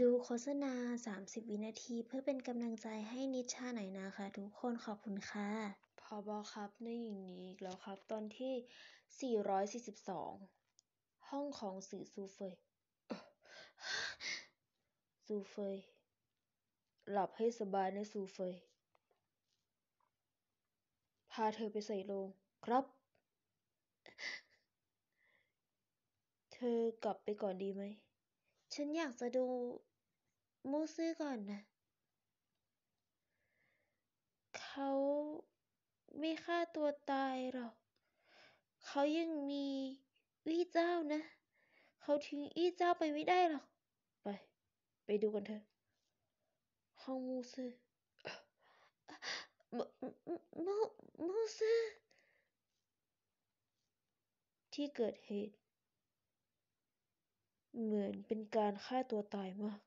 ดูโฆษณา 30 วินาทีเพื่อเป็นกำลังใจให้นิชาหน่อยนะคะ ทุกคนขอบคุณค่ะพอบอครับ ในอย่างนี้อีกแล้วครับ ตอนที่ 442 ห้องของสื่อซูเฟย ซูเฟย หลับให้สบายนะซูเฟย พาเธอไปใส่โรง ครับ เธอกลับไปก่อนดีไหมฉันอยากจะดูมูซื่อก่อนนะ เขาไม่ฆ่าตัวตายหรอก เขายังมีอี้เจ้านะ เขาทิ้งอี้เจ้าไปไม่ได้หรอก ไป ไปดูกันเถอะห้องมูซื่อมูมูมูซื่อที่เกิดเหตุเหมือนเป็นการฆ่าตัวตายมาก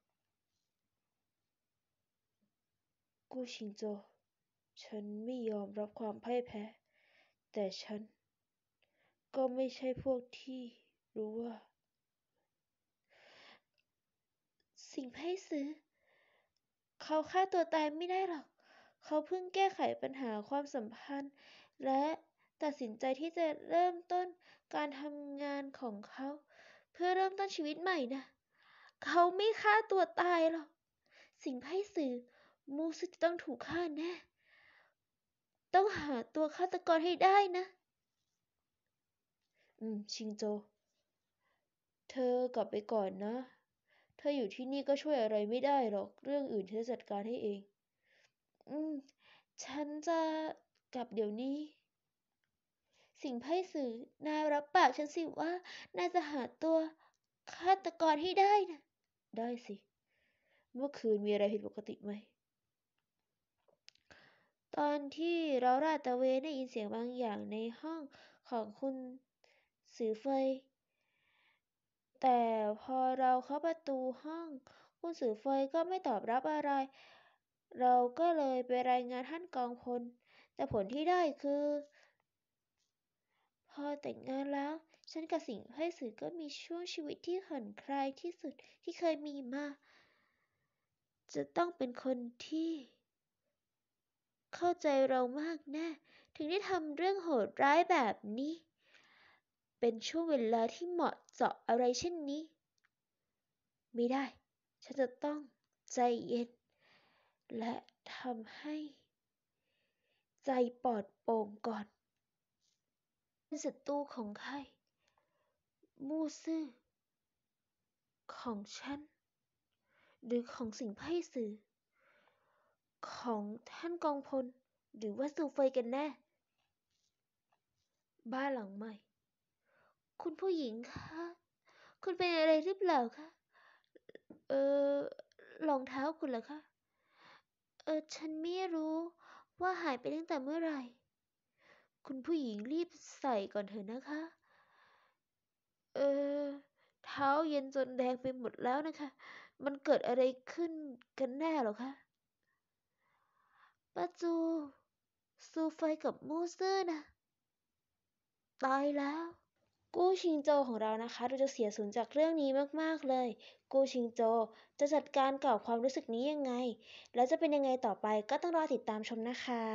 กูชิงโจ ฉันไม่ยอมรับความพ่ายแพ้ แต่ฉัน ก็ไม่ใช่พวกที่รู้ว่า สิ่งไพ่ซื้อ เขาฆ่าตัวตายไม่ได้หรอก เขาเพิ่งแก้ไขปัญหาความสัมพันธ์ และตัดสินใจที่จะเริ่มต้นการทำงานของเขาเพื่อเริ่มต้นชีวิตใหม่นะ เขาไม่ฆ่าตัวตายหรอก สิ่งไพ่สื่อมูสึจะต้องถูกฆ่าแน่ต้องหาตัวฆาตกรให้ได้นะ อืม ชิงโจ เธอกลับไปก่อนนะ เธออยู่ที่นี่ก็ช่วยอะไรไม่ได้หรอก เรื่องอื่นเธอจัดการให้เอง อืม ฉันจะกลับเดี๋ยวนี้สิงไพ่สื่อนายรับปากฉันสิว่านายจะหาตัวฆาตกรให้ได้นะได้สิ เมื่อคืนมีอะไรผิดปกติไหม ตอนที่เราราตะเวนได้ยินเสียงบางอย่างในห้องของคุณสือเฟยแต่พอเราเข้าประตูห้อง คุณสือเฟยก็ไม่ตอบรับอะไร เราก็เลยไปรายงานท่านกองพลแต่ผลที่ได้คือพอแต่งงานแล้ว ฉันกับสิงห์ไพสือก็มีช่วงชีวิตที่ห่อนคลายที่สุดที่เคยมีมา จะต้องเป็นคนที่ เข้าใจเรามากแน่ ถึงได้ทำเรื่องโหดร้ายแบบนี้ เป็นช่วงเวลาที่เหมาะเจาะอะไรเช่นนี้ ไม่ได้ ฉันจะต้องใจเย็น และทำให้ ใจปลอดโปร่งก่อนเป็นศัตรูของใคร มูซื่อของฉันหรือของสิ่งไพ่สื่อ ของท่านกองพล หรือว่าซูเฟยกันแน่ บ้านหลังใหม่ คุณผู้หญิงคะ คุณเป็นอะไรหรือเปล่าคะ เออรองเท้าคุณเหรอคะ เออฉันไม่รู้ว่าหายไปตั้งแต่เมื่อไหร่คุณผู้หญิงรีบใส่ก่อนเถอะนะคะ เออเท้าเย็นจนแดงไปหมดแล้วนะคะ มันเกิดอะไรขึ้นกันแน่หรอคะ ป้าจู สูไฟกับมูซื่อนะตายแล้ว กู้ชิงโจของเรานะคะเราจะเสียสูญจากเรื่องนี้มากๆเลย กู้ชิงโจจะจัดการกับความรู้สึกนี้ยังไง แล้วจะเป็นยังไงต่อไปก็ต้องรอติดตามชมนะคะ